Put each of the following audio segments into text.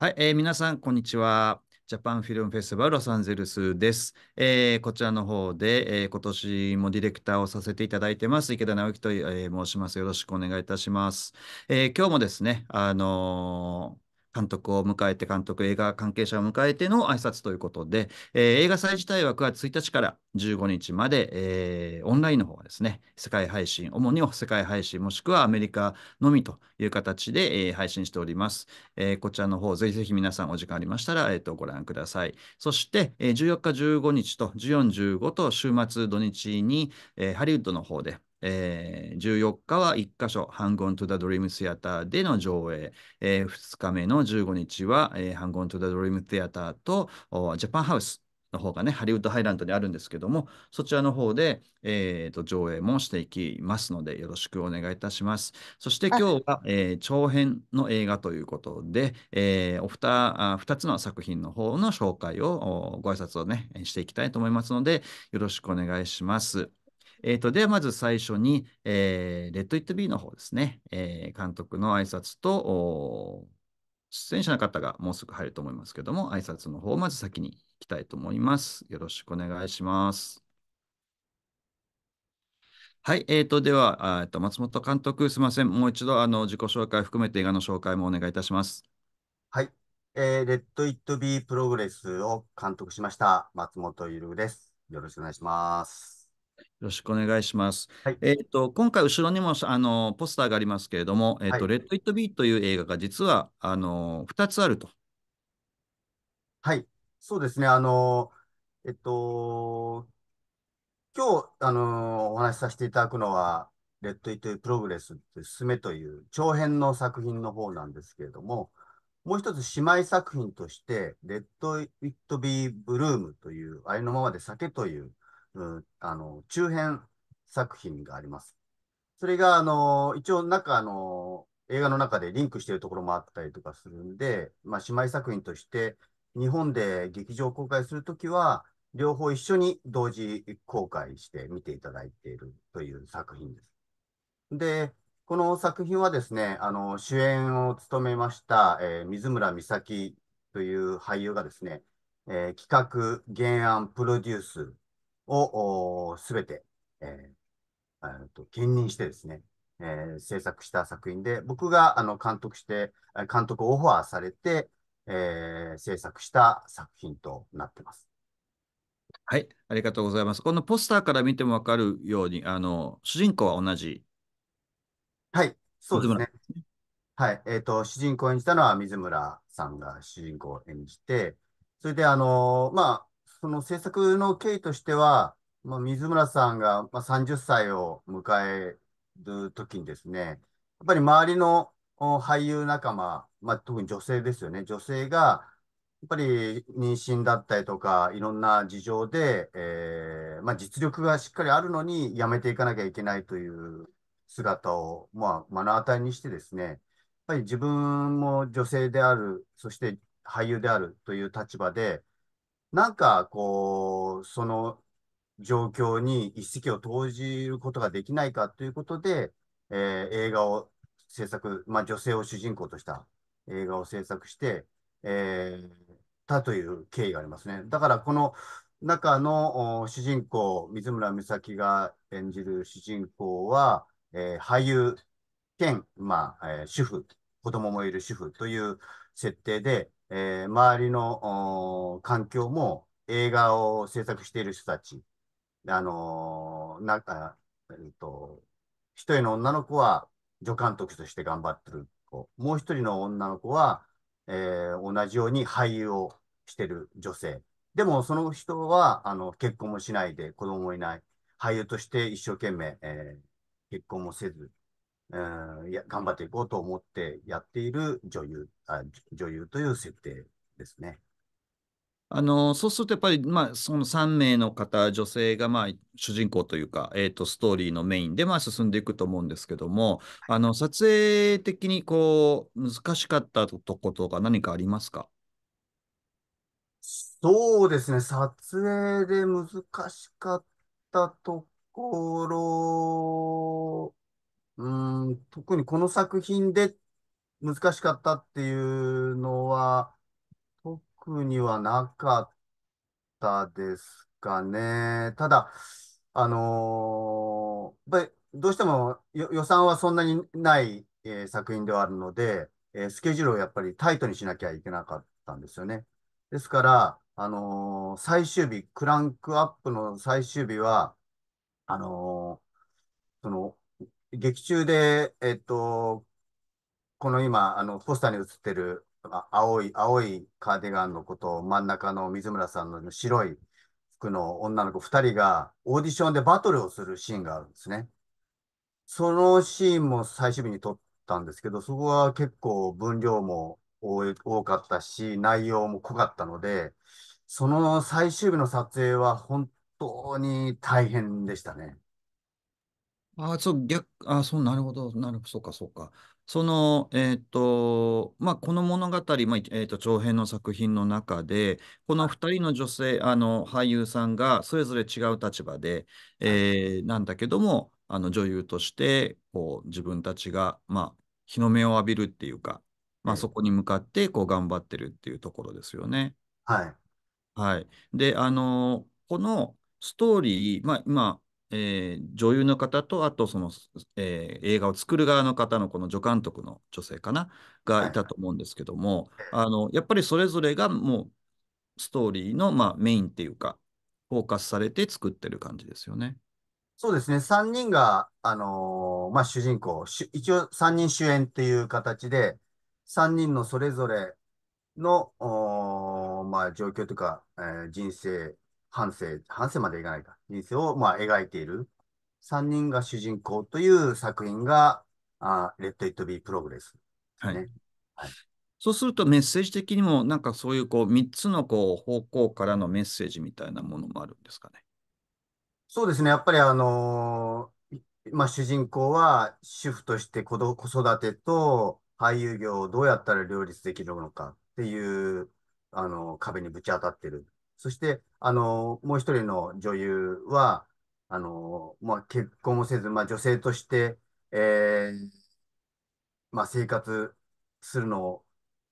はい、えー、皆さん、こんにちは。ジャパンフィルムフェスティバルロサンゼルスです。えー、こちらの方で、えー、今年もディレクターをさせていただいてます。池田直樹と、えー、申します。よろしくお願いいたします。え今日もですね、あの監督を迎えて、監督、映画関係者を迎えての挨拶ということで、えー、映画祭自体は9月1日から15日まで、えー、オンラインの方はですね、世界配信、主に世界配信、もしくはアメリカのみという形で、えー、配信しております、えー。こちらの方、ぜひぜひ皆さんお時間ありましたら、えーと、とご覧ください。そして、えー、14日、15日と、14、15と週末土日に、えー、ハリウッドの方で、えー、14日は1箇所、ハンゴン・トゥ・ダ・ドリーム・シアターでの上映、えー、2日目の15日は、えー、ハンゴン・トゥ・ダ・ドリーム・シアターとジャパンハウスの方がね、ハリウッド・ハイランドにあるんですけども、そちらの方で、えーと、上映もしていきますので、よろしくお願いいたします。そして今日は、えー、長編の映画ということで、えー、お二あ2つの作品の方の紹介を、ご挨拶をね、していきたいと思いますので、よろしくお願いします。えっ、ー、と、ではまず最初に、えー、レッド・イット・ビーの方ですね、えー、監督の挨拶と、出演者の方がもうすぐ入ると思いますけども、挨拶の方をまず先に行きたいと思います。よろしくお願いします。はい、えー、とでは、えー、と松本監督、すみません、もう一度あの自己紹介含めて映画の紹介もお願いいたします。はい、えー、レッド・イット・ビー・プログレスを監督しました、松本ゆるです。よろしくお願いします。よろしくお願いします。はい、えっ、ー、と、今回後ろにもあのポスターがありますけれども、えっ、ー、と、はい、レッド・イット・ビーという映画が実は、あの、2つあると。はい、そうですね。あの、えっと、今日、あの、お話しさせていただくのは、レッド・イット・プログレスってすめという長編の作品の方なんですけれども、もう一つ姉妹作品として、レッド・イット・ビー・ブルームという、ありのままで酒というあの、中編作品があります。それが、あの、一応中、の、映画の中でリンクしているところもあったりとかするんで、まあ、姉妹作品として、日本で劇場公開するときは、両方一緒に同時公開して見ていただいているという作品です。で、この作品はですね、あの、主演を務めました、えー、水村美咲という俳優がですね、えー、企画、原案、プロデュース、をすべて、えー、と兼任してですね、えー、制作した作品で、僕があの監督して、監督をオファーされて、えー、制作した作品となってます。はい、ありがとうございます。このポスターから見てもわかるように、あの、主人公は同じ。はい、そうですね。はい、えっ、ー、と、主人公を演じたのは水村さんが主人公を演じて、それで、あのー、まあ、その制作の経緯としては、まあ、水村さんが、ま30歳を迎えるときにですね、やっぱり周りの俳優仲間、まあ、特に女性ですよね、女性が、やっぱり妊娠だったりとか、いろんな事情で、えーまあ、実力がしっかりあるのに、やめていかなきゃいけないという姿を、まあ、目の当たりにしてですね、やっぱり自分も女性である、そして俳優であるという立場で、なんかこう、その状況に一石を投じることができないかということで、えー、映画を制作、まあ、女性を主人公とした映画を制作して、えー、たという経緯がありますね。だからこの中の主人公、水村美咲が演じる主人公は、えー、俳優兼、まあえー、主婦、子供もいる主婦という設定で、えー、周りの環境も映画を制作している人たち、あのー、なんか、えっ、と、一人の女の子は助監督として頑張ってる子、もう一人の女の子は、えー、同じように俳優をしてる女性。でもその人はあの結婚もしないで子供もいない。俳優として一生懸命、えー、結婚もせず、や頑張っていこうと思ってやっている女優あ女優という設定ですね。あのそうするとやっぱり、まあ、その3名の方女性が、まあ、主人公というか、えーと、ストーリーのメインで、まあ、進んでいくと思うんですけども、あの撮影的にこう難しかったとことが何かありますかそうですね撮影で難しかったところうん、特にこの作品で難しかったっていうのは、特にはなかったですかね。ただ、あのー、やっぱりどうしても予算はそんなにない、えー、作品ではあるので、えー、スケジュールをやっぱりタイトにしなきゃいけなかったんですよね。ですから、あのー、最終日、クランクアップの最終日は、あのー、その、劇中で、えっと、この今、あの、ポスターに映ってる、青い、青いカーディガンのことを真ん中の水村さんの白い服の女の子二人がオーディションでバトルをするシーンがあるんですね。そのシーンも最終日に撮ったんですけど、そこは結構分量も多かったし、内容も濃かったので、その最終日の撮影は本当に大変でしたね。ああ、そう、逆、ああ、そう、なるほど、なるほど、そうか、そうか。その、えっと、まあ、この物語、まあ、えっと、長編の作品の中で、この二人の女性、あの、俳優さんが、それぞれ違う立場で、えー、なんだけども、あの、女優として、こう、自分たちが、まあ、日の目を浴びるっていうか、まあ、そこに向かって、こう、頑張ってるっていうところですよね。はい。はい。で、あの、このストーリー、まあ、今、えー、女優の方と、あとその、えー、映画を作る側の方のこの助監督の女性かな、がいたと思うんですけども、はい、あのやっぱりそれぞれがもうストーリーの、まあ、メインっていうか、フォーカスされて作ってる感じですよね。そうですね、3人が、あのー、まあ、主人公、一応3人主演っていう形で、3人のそれぞれの、まあ、状況とか、えー、人生半生、半生までいかないか、人生をまあ描いている3人が主人公という作品が、あレッド・イット・ビー・プログレス、はい。はい、そうするとメッセージ的にも、なんかそういうこう3つのこう方向からのメッセージみたいなものもあるんですかね。そうですね。やっぱりあのー、まあ、主人公は主婦として子育てと俳優業をどうやったら両立できるのかっていう、あのー、壁にぶち当たってるそして、あの、もう一人の女優は、あの、まあ、結婚もせず、まあ、女性として、えー、まあ、生活するのを、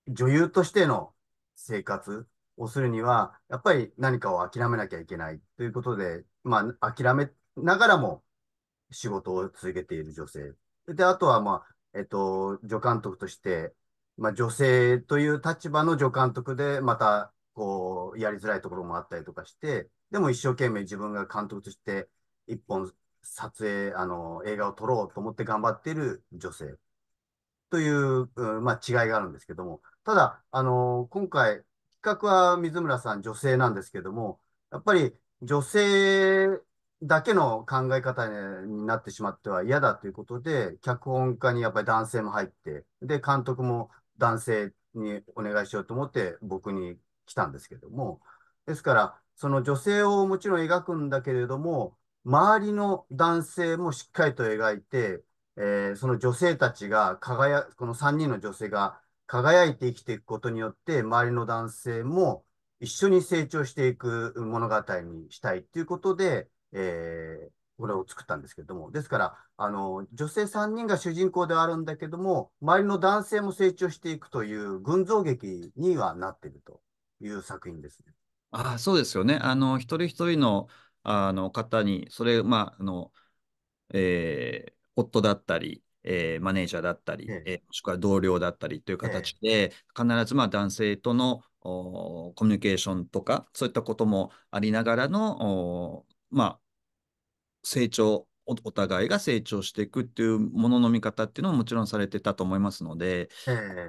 女優としての生活をするには、やっぱり何かを諦めなきゃいけないということで、まあ、諦めながらも仕事を続けている女性。で、あとは、まあ、えっと、助監督として、まあ、女性という立場の助監督で、またこう、やりづらいところもあったりとかして、でも一生懸命自分が監督として、一本撮影、あの、映画を撮ろうと思って頑張っている女性という、うん、まあ、違いがあるんですけども、ただ、あの、今回、企画は水村さん女性なんですけども、やっぱり女性だけの考え方になってしまっては嫌だということで、脚本家にやっぱり男性も入って、で、監督も男性にお願いしようと思って、僕に来たんですけども、ですから、その女性をもちろん描くんだけれども、周りの男性もしっかりと描いて、えー、その女性たちが輝、この3人の女性が輝いて生きていくことによって、周りの男性も一緒に成長していく物語にしたいということで、えー、これを作ったんですけれども、ですから、あの、女性3人が主人公ではあるんだけども、周りの男性も成長していくという群像劇にはなっているという作品ですね。あそうですよね。あの一人一人のあの方に、それ、まああのえー、夫だったり、えー、マネージャーだったり、ええもしくは同僚だったりという形で、必ずまあ男性とのおコミュニケーションとか、そういったこともありながらの、おまあ、成長お互いが成長していくっていうものの見方っていうのももちろんされてたと思いますので、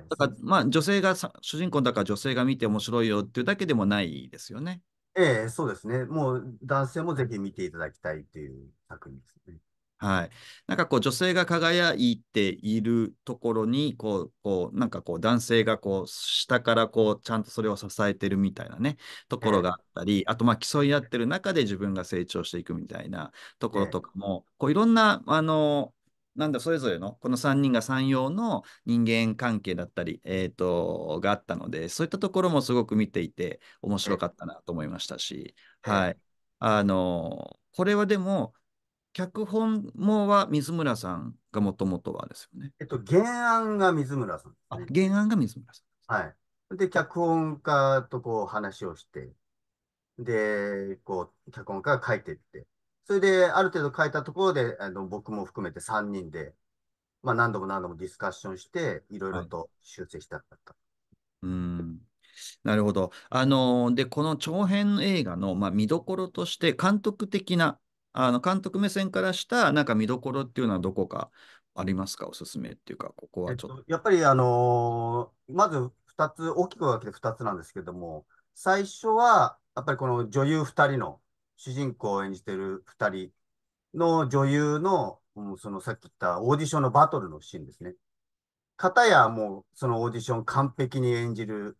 だからまあ女性が主人公だから女性が見て面白いよっていうだけでもないですよね。ええ、そうですね。もう男性もぜひ見ていただきたいという作品ですね。はい、なんかこう女性が輝いているところにこうこうなんかこう男性がこう下からこうちゃんとそれを支えてるみたいなねところがあったり、あとまあ競い合ってる中で自分が成長していくみたいなところとかも、こういろんなあのなんだそれぞれのこの3人が3用の人間関係だったり、えーと、とがあったのでそういったところもすごく見ていて面白かったなと思いましたし、はい、あのこれはでも脚本もは水村さんがもともとはですよね。えっと、原案が水村さん、ね、あ、原案が水村さん。はい。で、脚本家とこう話をして、で、こう、脚本家が書いていって、それで、ある程度書いたところで、あの僕も含めて3人で、まあ、何度も何度もディスカッションして、いろいろと修正したかった。はい、うんなるほど。あのー、で、この長編映画の、まあ、見どころとして、監督的なあの監督目線からしたなんか見どころっていうのはどこかありますかおすすめっていうか、ここはちょっと。えっと、やっぱり、あのー、まず2つ、大きく分けて2つなんですけども、最初は、やっぱりこの女優2人の、主人公を演じてる2人の女優の、うん、そのさっき言ったオーディションのバトルのシーンですね。片やもうそのオーディション完璧に演じる、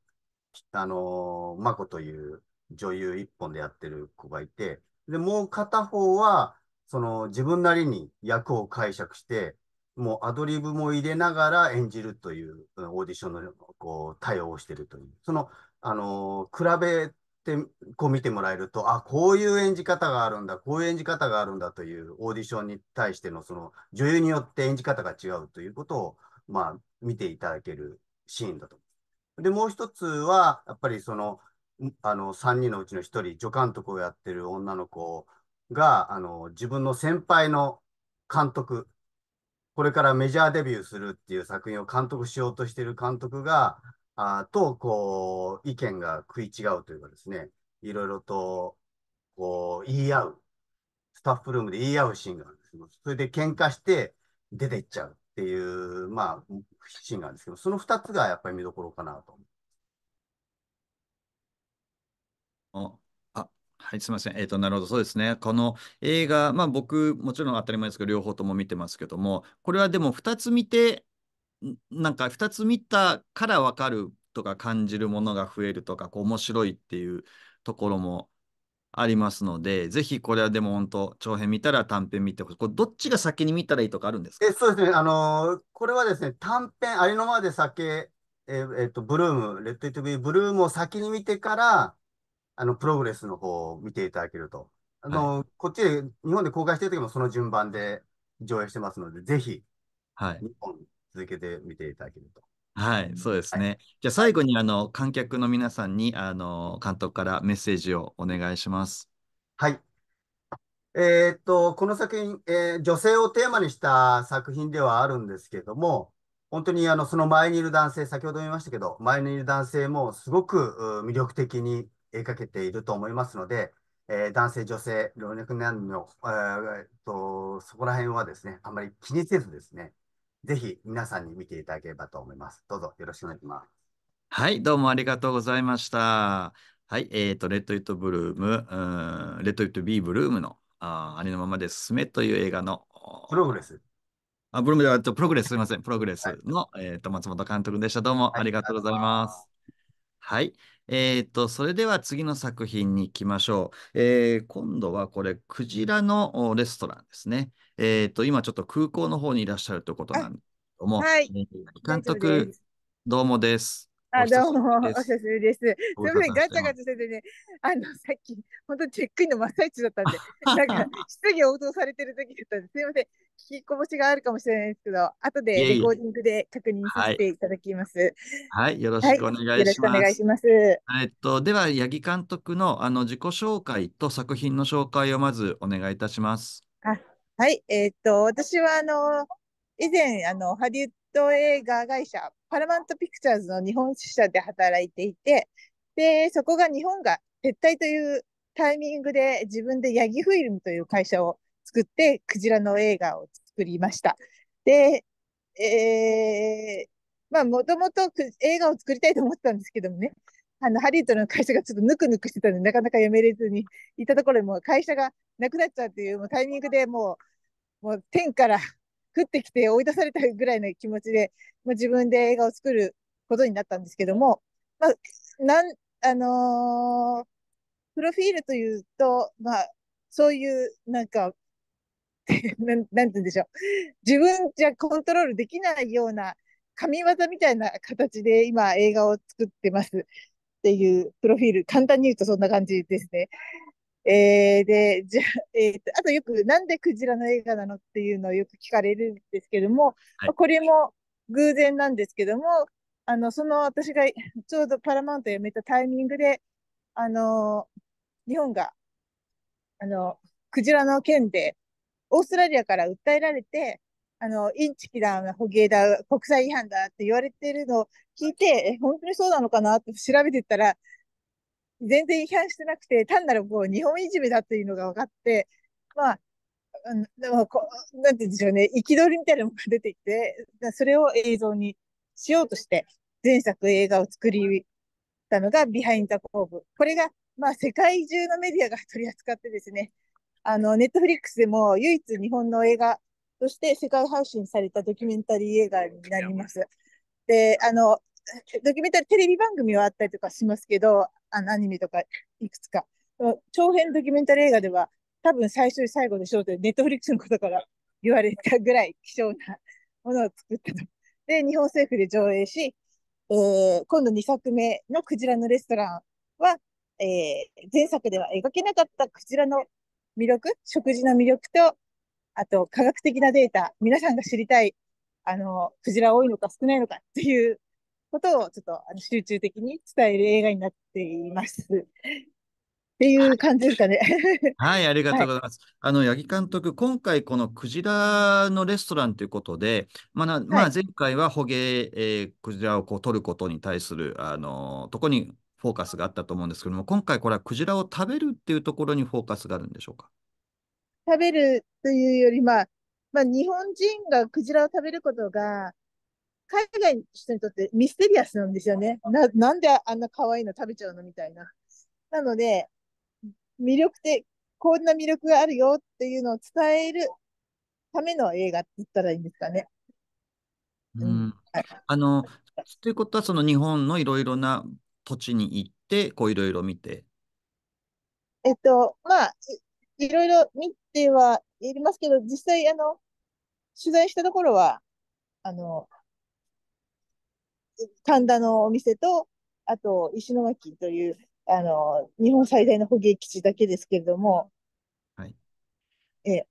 あのー、マコという女優一本でやってる子がいて、で、もう片方は、その自分なりに役を解釈して、もうアドリブも入れながら演じるというオーディションのこう対応をしてるという、その、あのー、比べてこう見てもらえると、あ、こういう演じ方があるんだ、こういう演じ方があるんだというオーディションに対してのその女優によって演じ方が違うということを、まあ、見ていただけるシーンだと。で、もう一つは、やっぱりその、あの、3人のうちの1人、助監督をやってる女の子が、あの、自分の先輩の監督、これからメジャーデビューするっていう作品を監督しようとしてる監督が、あと、こう、意見が食い違うというかですね、いろいろと、こう、言い合う、スタッフルームで言い合うシーンがあるんですけど、それで喧嘩して出てっちゃうっていう、まあ、シーンがあるんですけど、その2つがやっぱり見どころかなと思っあはい、すみません。えっ、ー、と、なるほど、そうですね。この映画、まあ僕、もちろん当たり前ですけど、両方とも見てますけども、これはでも2つ見て、なんか2つ見たから分かるとか感じるものが増えるとか、こう面白いっていうところもありますので、ぜひこれはでも本当、長編見たら短編見てほしい。これどっちが先に見たらいいとかあるんですかえそうですね、あのー、これはですね、短編、ありのままで酒、えー、えー、とブルーム、レッド・イット・ビー・ブルームを先に見てから、あの、プログレスの方を見ていただけると。あの、はい、こっちで、日本で公開してる時もその順番で上映してますので、ぜひ、はい。日本続けて見ていただけると。はい、そうですね。はい、じゃあ最後にあの観客の皆さんにあの監督からメッセージをお願いします。はい。えー、っと、この作品、えー、女性をテーマにした作品ではあるんですけども、本当にあのその前にいる男性、先ほども言いましたけど、前にいる男性もすごく魅力的に描けていると思いますので、えー、男性、女性、老若男女、えーと、そこら辺はですね、あまり気にせずですね、ぜひ皆さんに見ていただければと思います。どうぞよろしくお願いします。はい、どうもありがとうございました。はい、えっ、ー、と、レッド・イット・ブルーム、うん、レッド・イット・ビー・ブルームのあありのままで進めという映画の。プログレス。あ、ブルームでは、プログレス、すみません、プログレスの、はい、えー、と、松本監督でした。どうもありがとうございます。はいはい。えっ、と、それでは次の作品に行きましょう。えー、今度はこれ、クジラのレストランですね。えっ、と、今ちょっと空港の方にいらっしゃるということなんですけども、はい、監督、どうもです。あ、どうも、お久しぶりです。すみません、ガチャガチャしててね、あの、さっき、本当チェックインの真っ最中だったんで、なんか、質疑応答されてる時だったんです、すみません、聞きこぼしがあるかもしれないですけど、後でレコーディングで確認させていただきます。はい、よろしくお願いします。よろしくお願いします。えっと、では、八木監督の、あの、自己紹介と作品の紹介をまずお願いいたします。あはい、えー、っと、私は、あの、以前、あの、ハリウッドト映画会社、パラマントピクチャーズの日本支社で働いていて、で、そこが日本が撤退というタイミングで自分でヤギフィルムという会社を作って、クジラの映画を作りました。で、えまあ、もともと映画を作りたいと思ったんですけどもね、あの、ハリウッドの会社がちょっとぬくぬくしてたんで、なかなかやめれずにいたところでも会社がなくなっちゃうっていうもうタイミングでもう、もう天から降ってきて追い出されたぐらいの気持ちで、まあ、自分で映画を作ることになったんですけども、まあ、なん、あのー、プロフィールというと、まあ、そういう、なんか、なん、なんて言うんでしょう。自分じゃコントロールできないような神業みたいな形で今映画を作ってますっていうプロフィール、簡単に言うとそんな感じですね。えー、で、じゃ、えー、あとよくなんでクジラの映画なのっていうのをよく聞かれるんですけども、はい、これも偶然なんですけども、あの、その私が ちょうどパラマウント辞めたタイミングで、あの、日本が、あの、クジラの件で、オーストラリアから訴えられて、あの、インチキだ、捕鯨だ、国際違反だって言われてるのを聞いて、本当にそうなのかなって調べてたら、全然違反してなくて、単なるこう、日本いじめだというのが分かって、まあ、うん、でもこう、なんて言うんでしょうね、憤りみたいなのが出てきて、それを映像にしようとして、前作映画を作りたのが、ビハイン・ザ・コーブ。これが、まあ、世界中のメディアが取り扱ってですね、あの、ネットフリックスでも唯一日本の映画として世界配信されたドキュメンタリー映画になります。で、あの、ドキュメンタリーテレビ番組はあったりとかしますけど、あのアニメとかいくつか、長編ドキュメンタリー映画では、多分最初で最後でしょうと、ネットフリックスのことから言われたぐらい希少なものを作ったと。で、日本政府で上映し、えー、今度2作目のクジラのレストランは、えー、前作では描けなかったクジラの魅力、食事の魅力と、あと科学的なデータ、皆さんが知りたい、あの、クジラ多いのか少ないのかっていうことをちょっと集中的に伝える映画になっています。っていう感じですかね。はい、ありがとうございます。はい、あの、八木監督、今回このクジラのレストランということで、まあ、まあ、前回は捕鯨、えー、クジラをこう取ることに対する、あのー、とこにフォーカスがあったと思うんですけども、今回これはクジラを食べるっていうところにフォーカスがあるんでしょうか。食べるというより、まあ、まあ、日本人がクジラを食べることが、海外の人にとってミステリアスなんですよね。ななんであんな可愛いの食べちゃうのみたいな。なので、魅力って、こんな魅力があるよっていうのを伝えるための映画って言ったらいいんですかね。うん、はい、あのということはその日本のいろいろな土地に行ってこういろいろ見て。えっとまあいろいろ見てはいりますけど実際あの取材したところはあの神田のお店と、あと石巻という、あの、日本最大の捕鯨基地だけですけれども、はい。え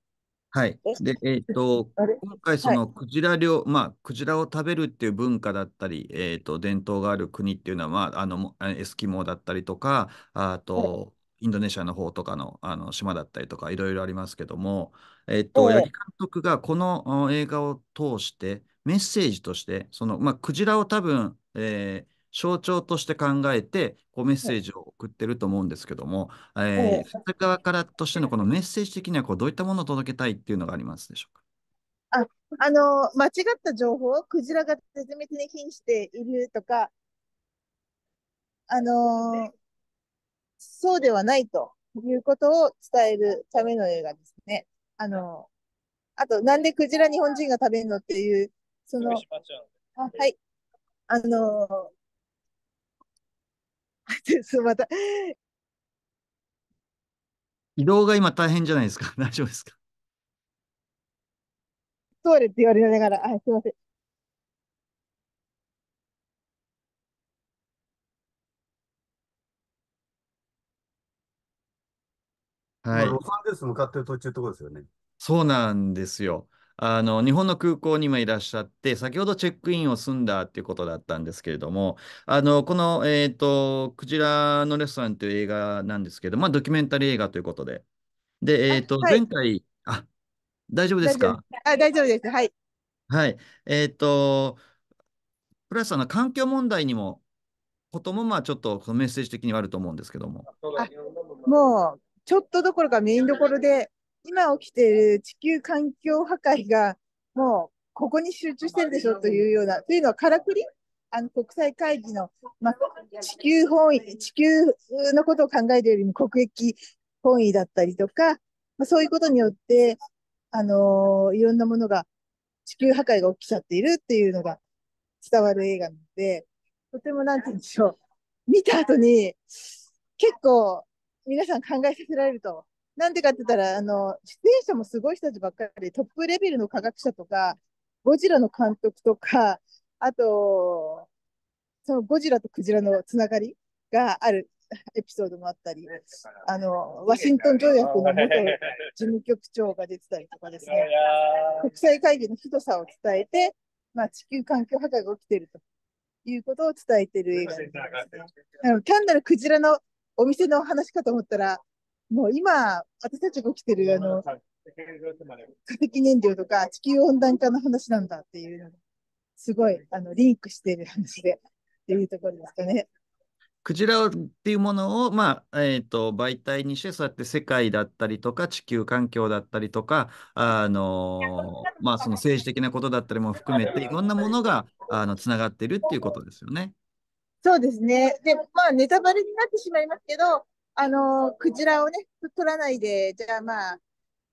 はい。で、えっ、と、今回、その、クジラ漁、はい、まあ、クジラを食べるっていう文化だったり、えっ、と、伝統がある国っていうのは、まあ、あの、エスキモだったりとか、あと、はいインドネシアの方とかの、あの島だったりとかいろいろありますけども、えっと、八木監督がこの映画を通して、メッセージとして、その、まあ、クジラを多分、えー、象徴として考えて、こうメッセージを送ってると思うんですけども、はい、えー、そ側からとしてのこのメッセージ的にはこうどういったものを届けたいっていうのがありますでしょうか。ああの間違った情報、クジラが絶滅に瀕しているとか、あのそうではないということを伝えるための映画ですね。あのあと、なんでクジラ日本人が食べるのっていうその、あはい。あのー、す また。移動が今大変じゃないですか。大丈夫ですか。通れって言われながら、あ、すみません。はい。ロサンゼルス向かってる途中ってことですよね。そうなんですよ。あの、日本の空港にもいらっしゃって、先ほどチェックインを済んだっていうことだったんですけれども、あの、この、えっ、ー、と、クジラのレストランという映画なんですけど、まあ、ドキュメンタリー映画ということで。で、えっ、ー、と、はい、前回、あ、大丈夫ですかあ大丈夫です。はい。はい。えっ、ー、と、プラス、あの、環境問題にも、ことも、まあ、ちょっとメッセージ的にはあると思うんですけども。もう、ちょっとどころかメインどころで、今起きている地球環境破壊がもうここに集中してるでしょというような、というのはからくりあの国際会議の、ま地球本位、地球のことを考えるよりも国益本位だったりとか、まそういうことによって、あのー、いろんなものが、地球破壊が起きちゃっているっていうのが伝わる映画なので、とてもなんて言うんでしょう。見た後に、結構皆さん考えさせられるとなんでかって言ったら、あの、出演者もすごい人たちばっかりで、トップレベルの科学者とか、ゴジラの監督とか、あと、そのゴジラとクジラのつながりがある エピソードもあったり、あの、ワシントン条約の元事務局長が出てたりとかですね、国際会議のひどさを伝えて、まあ、地球環境破壊が起きているということを伝えている映画です、ね。あの単なるクジラのお店の話かと思ったら、もう今、私たちが起きてる、あの、化石燃料とか地球温暖化の話なんだっていうのが、すごい、あの、リンクしている話で、っていうところですかね。クジラっていうものを、まあえーと、媒体にしてそうやって世界だったりとか地球環境だったりとかあの、まあ、その政治的なことだったりも含めていろんなものがあのつながってるっていうことですよね。そうですねでまあネタバレになってしまいますけどあの、クジラをね、取らないで、じゃあまあ、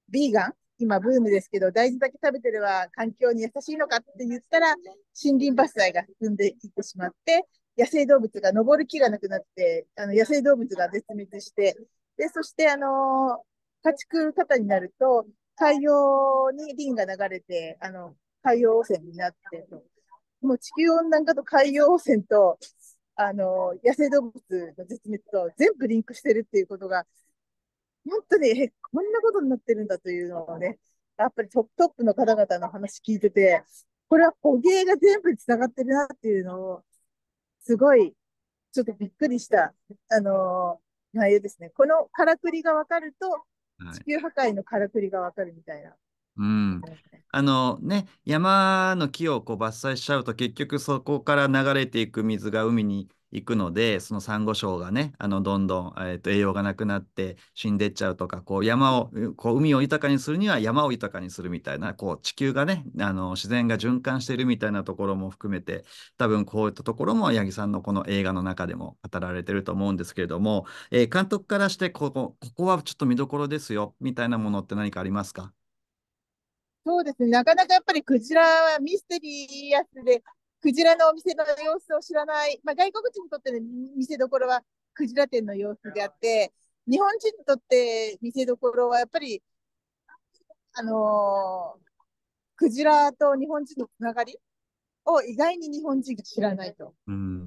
ビーガン今ブームですけど、大豆だけ食べてれば環境に優しいのかって言ったら、森林伐採が進んでいってしまって、野生動物が登る木がなくなって、あの野生動物が絶滅して、で、そして、あの家畜型になると、海洋に林が流れて、あの、海洋汚染になってもう地球温暖化と海洋汚染とあの、野生動物の絶滅と全部リンクしてるっていうことが、本当に、え、こんなことになってるんだというのをね、やっぱりトップトップの方々の話聞いてて、これは捕鯨が全部繋つながってるなっていうのを、すごい、ちょっとびっくりした、あのー、内容ですね。このからくりが分かると、地球破壊のからくりが分かるみたいな。はいうん、あのね山の木をこう伐採しちゃうと結局そこから流れていく水が海に行くのでそのサンゴ礁がねあのどんどん、えー、と栄養がなくなって死んでっちゃうとかこう山をこう海を豊かにするには山を豊かにするみたいなこう地球がねあの自然が循環してるみたいなところも含めて多分こういったところも八木さんのこの映画の中でも語られてると思うんですけれども、えー、監督からしてここここはちょっと見どころですよみたいなものって何かありますかそうですね、なかなかやっぱりクジラはミステリーやつで、クジラのお店の様子を知らない、まあ、外国人にとっての見せどころはクジラ店の様子であって、日本人にとって見せどころはやっぱり、あのー、クジラと日本人のつながりを意外に日本人が知らないと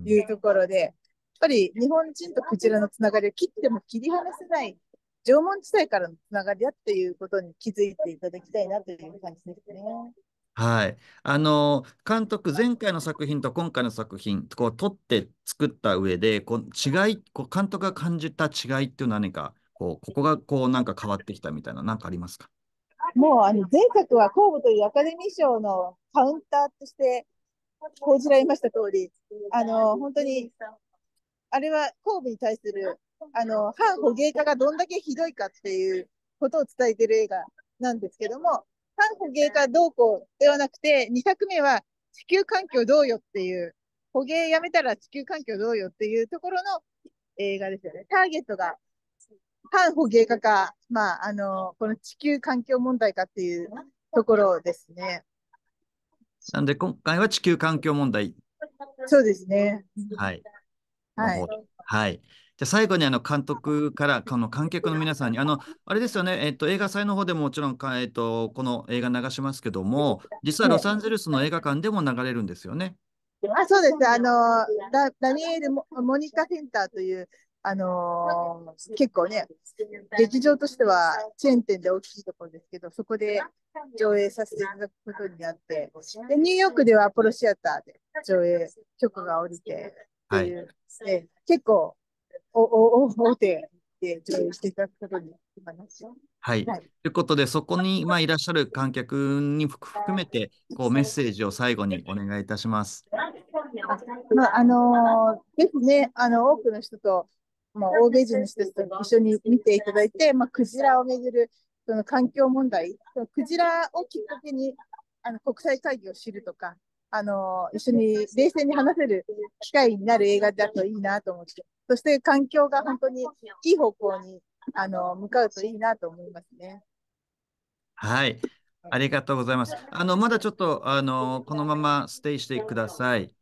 いうところで、やっぱり日本人とクジラのつながりを切っても切り離せない縄文時代からのつながりだっていうことに気づいていただきたいなという感じですね。はい、あの監督前回の作品と今回の作品こう撮って作った上でこう違いこう監督が感じた違いっていうのは何かこうここがこうなんか変わってきたみたいな何かありますかもうあの前作は公募というアカデミー賞のカウンターとして報じられました通りあの本当にあれは公戸に対するあの反捕鯨化がどんだけひどいかっていうことを伝えてる映画なんですけども、反捕鯨化どうこうではなくて、2作目は地球環境どうよっていう、捕鯨やめたら地球環境どうよっていうところの映画ですよね。ターゲットが反捕鯨化か、まあ、あの、この地球環境問題かっていうところですね。なんで今回は地球環境問題。そうですね。はい。はい。はい。じゃ最後にあの監督からこの観客の皆さんにあのあれですよね、えっと、映画祭の方でももちろんえっと、この映画流しますけども実はロサンゼルスの映画館でも流れるんですよね。あそうですあのダダニエルモ・モニカセンターというあのー、結構ね劇場としてはチェーン店で大きいところですけどそこで上映させていただくことになってでニューヨークではアポロシアターで上映許可が降りてっていう、はい、結構おお 大手で上映していただくことになりますよ。はい、ということで、そこに、まあ、いらっしゃる観客に含めてこうメッセージを最後にお願いいたします。まああのー、ぜひねあの、多くの人と、まあ、大芸人の人と一緒に見ていただいて、まあ、クジラをめぐるその環境問題、クジラをきっかけにあの国際会議を知るとか、あの、一緒に冷静に話せる機会になる映画だといいなと思って、そして環境が本当にいい方向に、あの、向かうといいなと思いますね。はい。ありがとうございます。あの、まだちょっと、あの、このままステイしてください。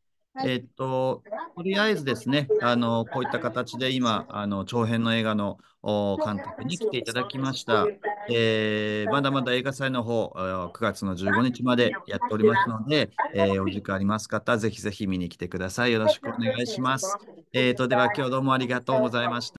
えっと、とりあえずですね、あのこういった形で今、あの長編の映画の監督に来ていただきました、えー。まだまだ映画祭の方、9月の15日までやっておりますので、えー、お時間あります方、ぜひぜひ見に来てください。よろしくお願いします。えーとでは、今日どうもありがとうございました。